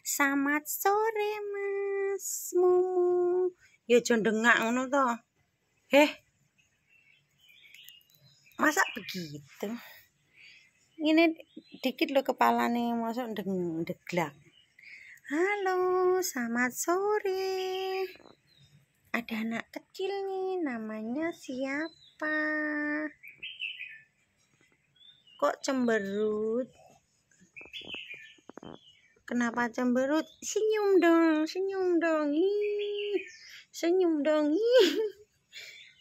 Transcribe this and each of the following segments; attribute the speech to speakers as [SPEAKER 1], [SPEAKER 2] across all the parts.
[SPEAKER 1] Selamat sore Mas Mumu. Ya aja dengar ngono to. Heh. Masa begitu? Ini dikit lo kepala nih masuk deng deglak. Halo, selamat sore. Ada anak kecil nih, namanya siapa? Kok cemberut? Kenapa cemberut? Senyum dong, senyum dong. Hi. Senyum dong. Hi.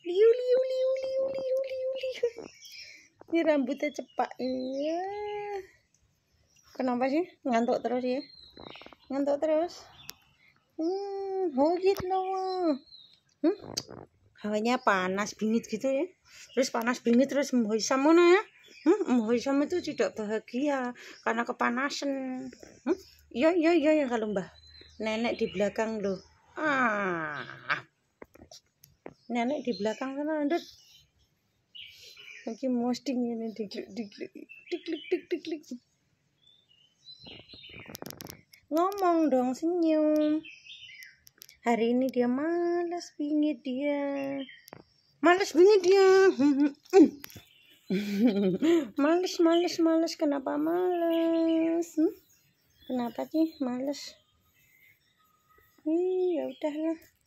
[SPEAKER 1] Liu liu liu liu liu liu liu. Ini rambutnya cepat ya. Kenapa sih? Ngantuk terus ya. Ngantuk terus. Hmm, gitu loh. Hmm? Hawanya panas bingit gitu ya. Terus panas bingit terus mau mboisam ya mau Hisham itu tidak bahagia karena kepanasan hmm? ya ya ya kalau mbah nenek di belakang loh
[SPEAKER 2] ah nenek di belakang sana ada lagi mosting ini diklik diklik diklik diklik diklik ngomong dong senyum
[SPEAKER 1] hari ini dia malas bingit dia malas bingit dia males males males kenapa males hmm? kenapa sih males hmm, ya udahlah